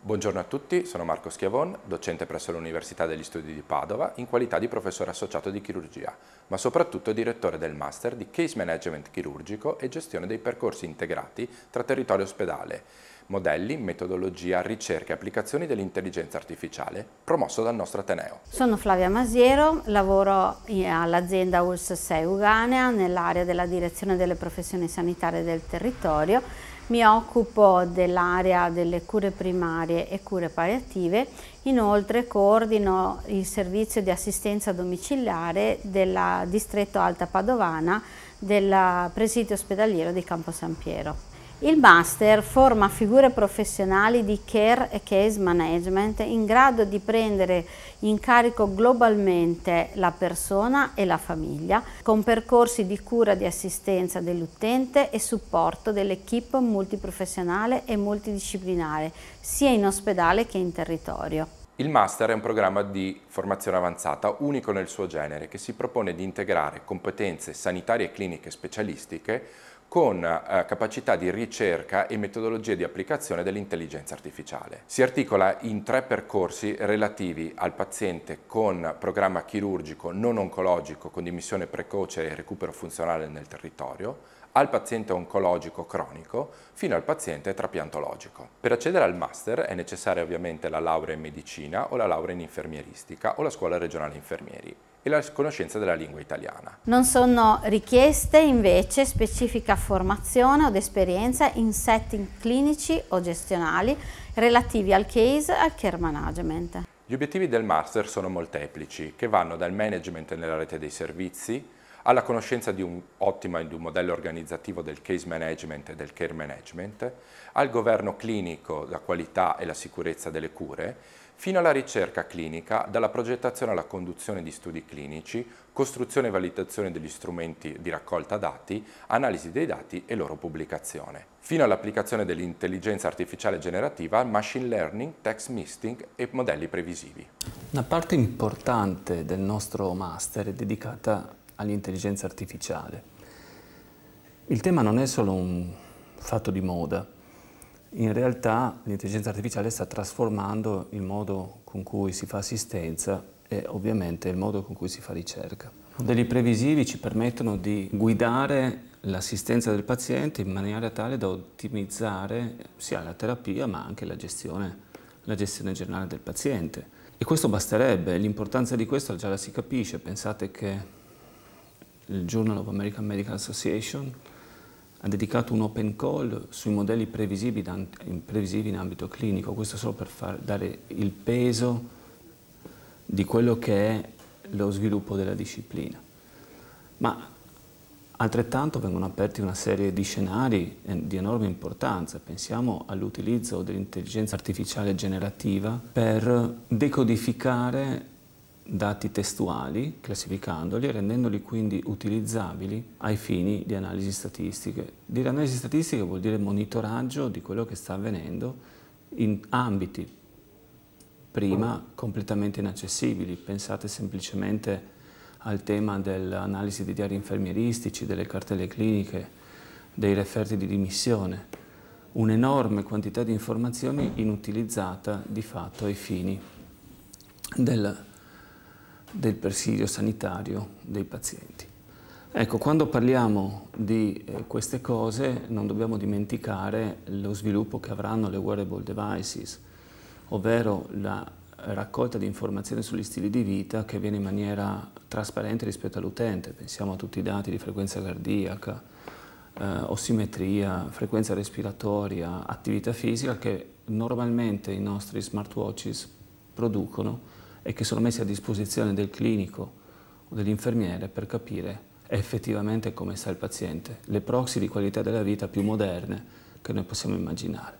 Buongiorno a tutti, sono Marco Schiavon, docente presso l'Università degli Studi di Padova in qualità di professore associato di chirurgia, ma soprattutto direttore del Master di Case Management Chirurgico e gestione dei percorsi integrati tra territorio e ospedale, modelli, metodologia, ricerca e applicazioni dell'intelligenza artificiale, promosso dal nostro Ateneo. Sono Flavia Masiero, lavoro all'azienda ULS 6 Uganea nell'area della direzione delle professioni sanitarie del territorio mi occupo dell'area delle cure primarie e cure palliative, inoltre coordino il servizio di assistenza domiciliare del distretto Alta Padovana del presidio ospedaliero di Campo San Piero. Il master forma figure professionali di care e case management in grado di prendere in carico globalmente la persona e la famiglia con percorsi di cura e di assistenza dell'utente e supporto dell'equipe multiprofessionale e multidisciplinare sia in ospedale che in territorio. Il Master è un programma di formazione avanzata unico nel suo genere che si propone di integrare competenze sanitarie e cliniche specialistiche con eh, capacità di ricerca e metodologie di applicazione dell'intelligenza artificiale. Si articola in tre percorsi relativi al paziente con programma chirurgico non oncologico con dimissione precoce e recupero funzionale nel territorio, al paziente oncologico cronico fino al paziente trapiantologico. Per accedere al master è necessaria ovviamente la laurea in medicina o la laurea in infermieristica o la scuola regionale infermieri e la conoscenza della lingua italiana. Non sono richieste invece specifica formazione o esperienza in setting clinici o gestionali relativi al case e al care management. Gli obiettivi del master sono molteplici, che vanno dal management nella rete dei servizi, alla conoscenza di un, ottima di un modello organizzativo del case management e del care management, al governo clinico, la qualità e la sicurezza delle cure, fino alla ricerca clinica, dalla progettazione alla conduzione di studi clinici, costruzione e validazione degli strumenti di raccolta dati, analisi dei dati e loro pubblicazione, fino all'applicazione dell'intelligenza artificiale generativa machine learning, text misting e modelli previsivi. Una parte importante del nostro master è dedicata all'intelligenza artificiale. Il tema non è solo un fatto di moda, in realtà l'intelligenza artificiale sta trasformando il modo con cui si fa assistenza e ovviamente il modo con cui si fa ricerca. Modelli previsivi ci permettono di guidare l'assistenza del paziente in maniera tale da ottimizzare sia la terapia ma anche la gestione, la gestione generale del paziente. E questo basterebbe, l'importanza di questo già la si capisce, pensate che il Journal of American Medical Association ha dedicato un open call sui modelli previsibili, in ambito clinico, questo solo per far, dare il peso di quello che è lo sviluppo della disciplina. Ma altrettanto vengono aperti una serie di scenari eh, di enorme importanza, pensiamo all'utilizzo dell'intelligenza artificiale generativa per decodificare dati testuali, classificandoli e rendendoli quindi utilizzabili ai fini di analisi statistiche. Dire analisi statistiche vuol dire monitoraggio di quello che sta avvenendo in ambiti prima completamente inaccessibili. Pensate semplicemente al tema dell'analisi dei diari infermieristici, delle cartelle cliniche, dei referti di dimissione. Un'enorme quantità di informazioni inutilizzata di fatto ai fini del del presidio sanitario dei pazienti. Ecco, quando parliamo di eh, queste cose non dobbiamo dimenticare lo sviluppo che avranno le wearable devices, ovvero la raccolta di informazioni sugli stili di vita che avviene in maniera trasparente rispetto all'utente. Pensiamo a tutti i dati di frequenza cardiaca, eh, ossimetria, frequenza respiratoria, attività fisica che normalmente i nostri smartwatches producono e che sono messi a disposizione del clinico o dell'infermiere per capire effettivamente come sta il paziente, le proxy di qualità della vita più moderne che noi possiamo immaginare.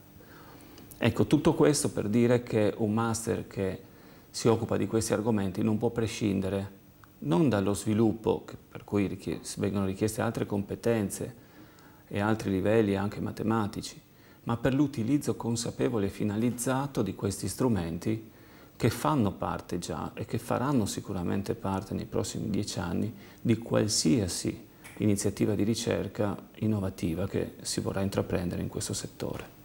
Ecco, tutto questo per dire che un master che si occupa di questi argomenti non può prescindere non dallo sviluppo, per cui vengono richieste altre competenze e altri livelli anche matematici, ma per l'utilizzo consapevole e finalizzato di questi strumenti che fanno parte già e che faranno sicuramente parte nei prossimi dieci anni di qualsiasi iniziativa di ricerca innovativa che si vorrà intraprendere in questo settore.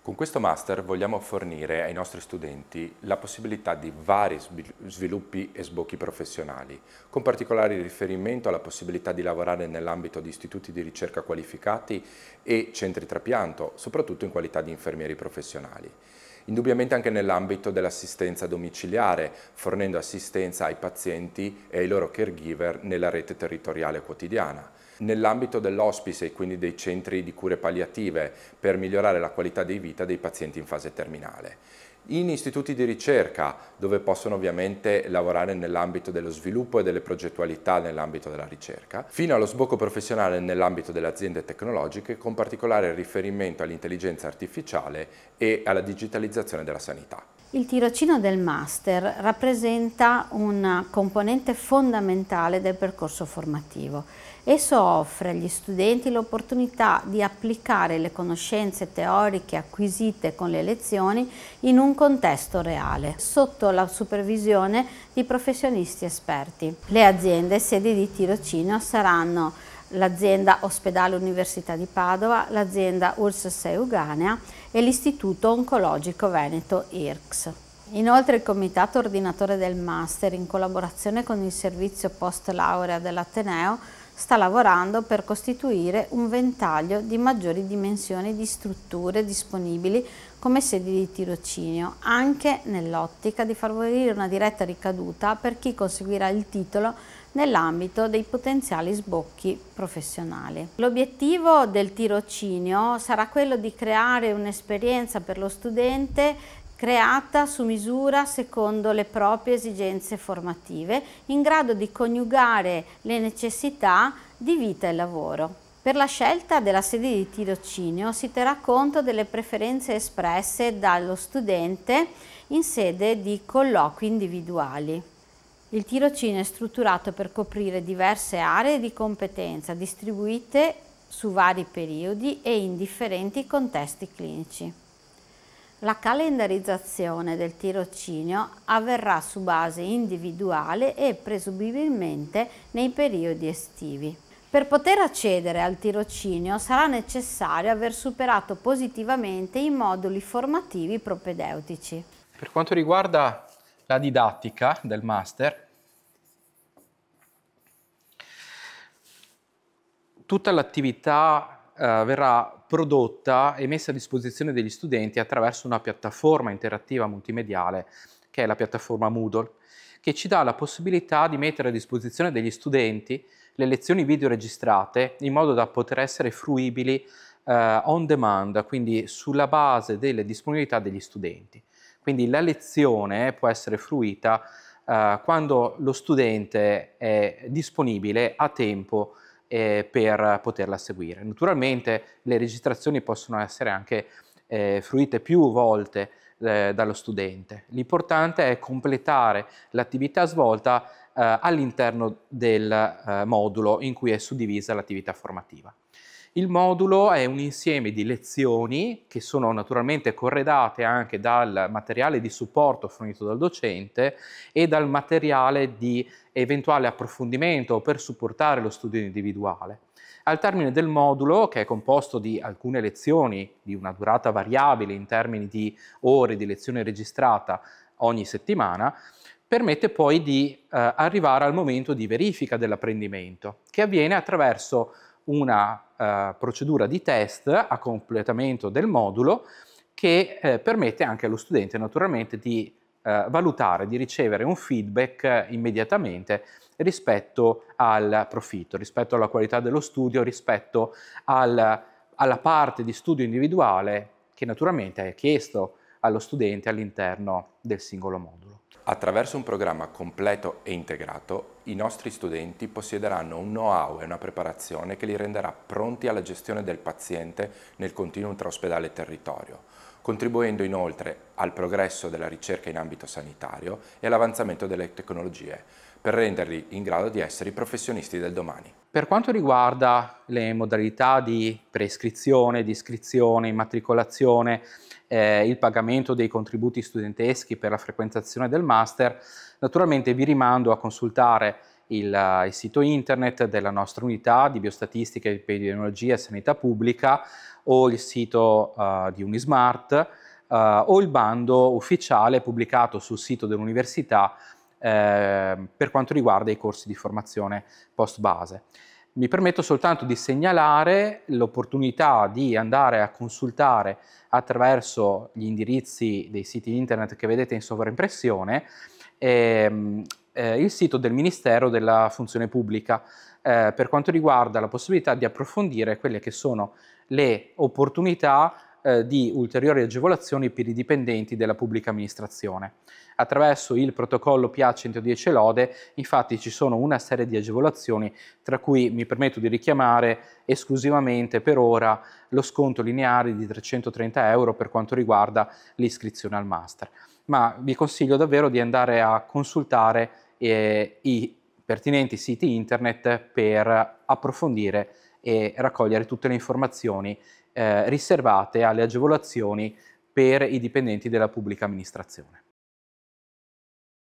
Con questo master vogliamo fornire ai nostri studenti la possibilità di vari sviluppi e sbocchi professionali, con particolare riferimento alla possibilità di lavorare nell'ambito di istituti di ricerca qualificati e centri trapianto, soprattutto in qualità di infermieri professionali indubbiamente anche nell'ambito dell'assistenza domiciliare, fornendo assistenza ai pazienti e ai loro caregiver nella rete territoriale quotidiana nell'ambito dell'ospice, e quindi dei centri di cure palliative, per migliorare la qualità di vita dei pazienti in fase terminale. In istituti di ricerca, dove possono ovviamente lavorare nell'ambito dello sviluppo e delle progettualità nell'ambito della ricerca, fino allo sbocco professionale nell'ambito delle aziende tecnologiche, con particolare riferimento all'intelligenza artificiale e alla digitalizzazione della sanità. Il tirocino del master rappresenta una componente fondamentale del percorso formativo. Esso offre agli studenti l'opportunità di applicare le conoscenze teoriche acquisite con le lezioni in un contesto reale, sotto la supervisione di professionisti esperti. Le aziende sedi di tirocino saranno l'azienda Ospedale Università di Padova, l'azienda Ursus Euganea e l'Istituto Oncologico Veneto IRCS. Inoltre il comitato ordinatore del master in collaborazione con il servizio post laurea dell'Ateneo sta lavorando per costituire un ventaglio di maggiori dimensioni di strutture disponibili come sedi di tirocinio, anche nell'ottica di favorire una diretta ricaduta per chi conseguirà il titolo nell'ambito dei potenziali sbocchi professionali. L'obiettivo del tirocinio sarà quello di creare un'esperienza per lo studente creata su misura secondo le proprie esigenze formative, in grado di coniugare le necessità di vita e lavoro. Per la scelta della sede di tirocinio si terrà conto delle preferenze espresse dallo studente in sede di colloqui individuali. Il tirocinio è strutturato per coprire diverse aree di competenza distribuite su vari periodi e in differenti contesti clinici. La calendarizzazione del tirocinio avverrà su base individuale e presumibilmente nei periodi estivi. Per poter accedere al tirocinio sarà necessario aver superato positivamente i moduli formativi propedeutici. Per quanto riguarda la didattica del master, tutta l'attività eh, verrà prodotta e messa a disposizione degli studenti attraverso una piattaforma interattiva multimediale che è la piattaforma Moodle, che ci dà la possibilità di mettere a disposizione degli studenti le lezioni video registrate in modo da poter essere fruibili eh, on demand, quindi sulla base delle disponibilità degli studenti. Quindi la lezione può essere fruita eh, quando lo studente è disponibile a tempo eh, per poterla seguire. Naturalmente le registrazioni possono essere anche eh, fruite più volte eh, dallo studente. L'importante è completare l'attività svolta eh, all'interno del eh, modulo in cui è suddivisa l'attività formativa. Il modulo è un insieme di lezioni che sono naturalmente corredate anche dal materiale di supporto fornito dal docente e dal materiale di eventuale approfondimento per supportare lo studio individuale. Al termine del modulo, che è composto di alcune lezioni di una durata variabile in termini di ore di lezione registrata ogni settimana, permette poi di eh, arrivare al momento di verifica dell'apprendimento, che avviene attraverso una eh, procedura di test a completamento del modulo che eh, permette anche allo studente naturalmente di eh, valutare, di ricevere un feedback immediatamente rispetto al profitto, rispetto alla qualità dello studio, rispetto al, alla parte di studio individuale che naturalmente è chiesto allo studente all'interno del singolo modulo. Attraverso un programma completo e integrato, i nostri studenti possiederanno un know-how e una preparazione che li renderà pronti alla gestione del paziente nel continuum tra ospedale e territorio, contribuendo inoltre al progresso della ricerca in ambito sanitario e all'avanzamento delle tecnologie, per renderli in grado di essere i professionisti del domani. Per quanto riguarda le modalità di prescrizione, di iscrizione, immatricolazione, eh, il pagamento dei contributi studenteschi per la frequentazione del master, naturalmente vi rimando a consultare il, eh, il sito internet della nostra unità di biostatistica, epidemiologia e sanità pubblica o il sito uh, di Unismart uh, o il bando ufficiale pubblicato sul sito dell'università Ehm, per quanto riguarda i corsi di formazione post base. Mi permetto soltanto di segnalare l'opportunità di andare a consultare attraverso gli indirizzi dei siti internet che vedete in sovraimpressione ehm, eh, il sito del Ministero della Funzione Pubblica eh, per quanto riguarda la possibilità di approfondire quelle che sono le opportunità eh, di ulteriori agevolazioni per i dipendenti della pubblica amministrazione. Attraverso il protocollo PA 110 Lode infatti ci sono una serie di agevolazioni tra cui mi permetto di richiamare esclusivamente per ora lo sconto lineare di 330 euro per quanto riguarda l'iscrizione al master. Ma vi consiglio davvero di andare a consultare eh, i pertinenti siti internet per approfondire e raccogliere tutte le informazioni eh, riservate alle agevolazioni per i dipendenti della pubblica amministrazione.